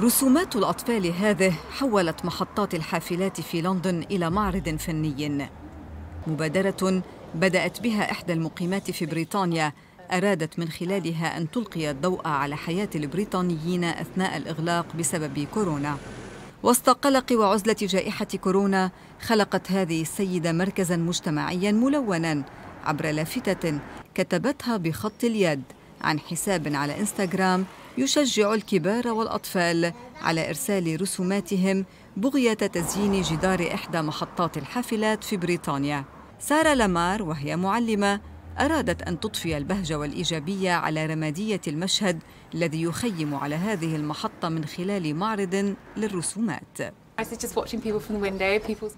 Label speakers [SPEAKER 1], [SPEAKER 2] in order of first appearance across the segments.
[SPEAKER 1] رسومات الأطفال هذه حولت محطات الحافلات في لندن إلى معرض فني مبادرة بدأت بها إحدى المقيمات في بريطانيا أرادت من خلالها أن تلقي الضوء على حياة البريطانيين أثناء الإغلاق بسبب كورونا وسط قلق وعزلة جائحة كورونا خلقت هذه السيدة مركزاً مجتمعياً ملوناً عبر لافتة كتبتها بخط اليد عن حساب على إنستغرام يشجع الكبار والأطفال على إرسال رسوماتهم بغية تزيين جدار إحدى محطات الحافلات في بريطانيا سارة لامار وهي معلمة أرادت أن تضفي البهجة والإيجابية على رمادية المشهد الذي يخيم على هذه المحطة من خلال معرض للرسومات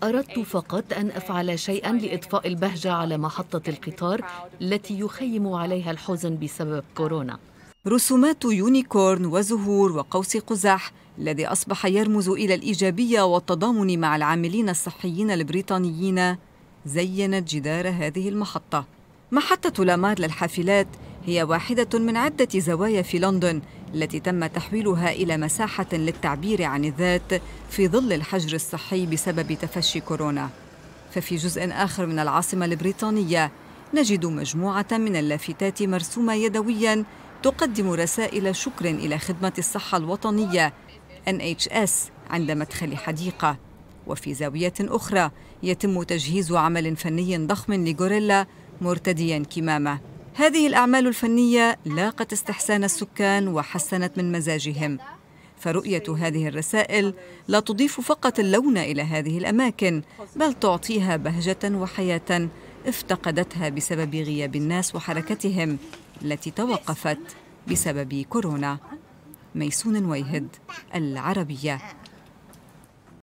[SPEAKER 1] أردت فقط أن أفعل شيئا لإضفاء البهجة على محطة القطار التي يخيم عليها الحزن بسبب كورونا رسومات يونيكورن وزهور وقوس قزح الذي أصبح يرمز إلى الإيجابية والتضامن مع العاملين الصحيين البريطانيين زينت جدار هذه المحطة محطة لامار للحافلات هي واحدة من عدة زوايا في لندن التي تم تحويلها إلى مساحة للتعبير عن الذات في ظل الحجر الصحي بسبب تفشي كورونا ففي جزء آخر من العاصمة البريطانية نجد مجموعة من اللافتات مرسومة يدوياً تقدم رسائل شكر إلى خدمة الصحة الوطنية NHS عند مدخل حديقة وفي زاوية أخرى يتم تجهيز عمل فني ضخم لغوريلا مرتديا كمامة هذه الأعمال الفنية لاقت استحسان السكان وحسنت من مزاجهم فرؤية هذه الرسائل لا تضيف فقط اللون إلى هذه الأماكن بل تعطيها بهجة وحياة افتقدتها بسبب غياب الناس وحركتهم التي توقفت بسبب كورونا ميسون ويهد العربيه